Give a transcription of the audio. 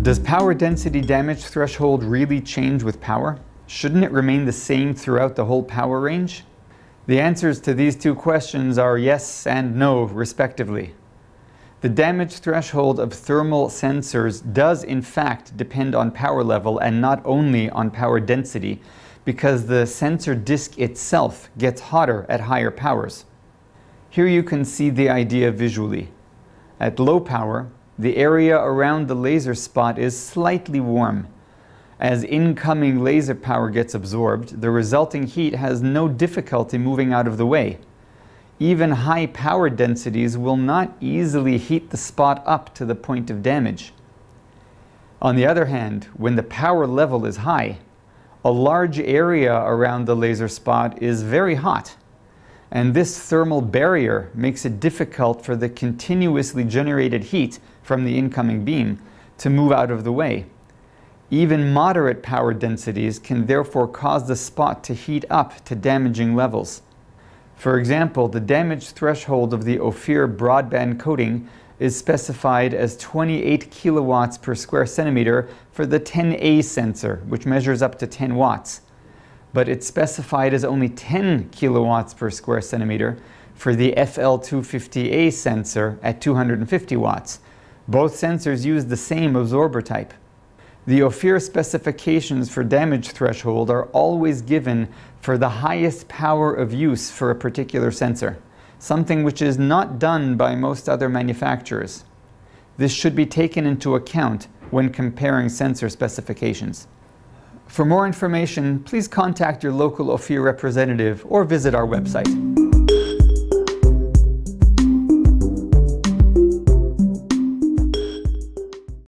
Does power density damage threshold really change with power? Shouldn't it remain the same throughout the whole power range? The answers to these two questions are yes and no, respectively. The damage threshold of thermal sensors does in fact depend on power level and not only on power density, because the sensor disk itself gets hotter at higher powers. Here you can see the idea visually. At low power, the area around the laser spot is slightly warm. As incoming laser power gets absorbed, the resulting heat has no difficulty moving out of the way. Even high power densities will not easily heat the spot up to the point of damage. On the other hand, when the power level is high, a large area around the laser spot is very hot. And this thermal barrier makes it difficult for the continuously generated heat from the incoming beam to move out of the way. Even moderate power densities can therefore cause the spot to heat up to damaging levels. For example, the damage threshold of the Ophir broadband coating is specified as 28 kilowatts per square centimeter for the 10A sensor, which measures up to 10 watts. But it's specified as only 10 kilowatts per square centimeter for the FL250A sensor at 250 watts. Both sensors use the same absorber type. The Ophir specifications for damage threshold are always given for the highest power of use for a particular sensor something which is not done by most other manufacturers. This should be taken into account when comparing sensor specifications. For more information, please contact your local OFIR representative or visit our website.